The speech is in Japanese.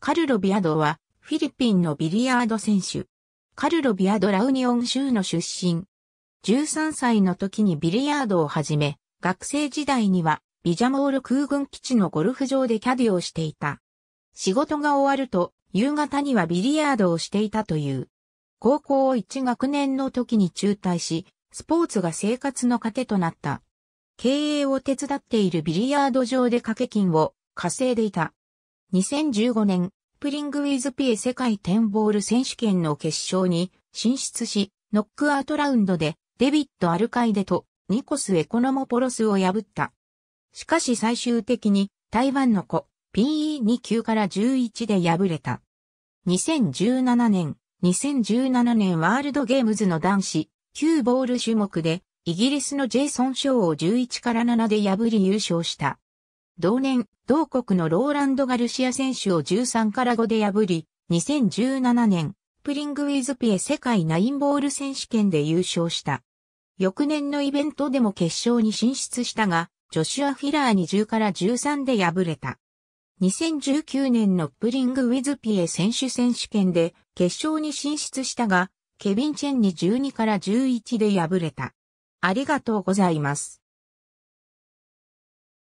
カルロ・ビアドは、フィリピンのビリヤード選手。カルロ・ビアド・ラウニオン州の出身。13歳の時にビリヤードを始め、学生時代には、ビジャモール空軍基地のゴルフ場でキャディをしていた。仕事が終わると、夕方にはビリヤードをしていたという。高校1学年の時に中退し、スポーツが生活の糧となった。経営を手伝っているビリヤード場で掛け金を稼いでいた。2015年、プリングウィズピー世界テンボール選手権の決勝に進出し、ノックアウトラウンドでデビット・アルカイデとニコス・エコノモポロスを破った。しかし最終的に台湾の子 PE2 級から11で敗れた。2017年、2017年ワールドゲームズの男子9ボール種目でイギリスのジェイソン・ショーを11から7で破り優勝した。同年、同国のローランド・ガルシア選手を13から5で破り、2017年、プリング・ウィズ・ピエ世界ナインボール選手権で優勝した。翌年のイベントでも決勝に進出したが、ジョシュア・フィラーに10から13で敗れた。2019年のプリング・ウィズ・ピエ選手選手権で決勝に進出したが、ケビン・チェンに12から11で敗れた。ありがとうございます。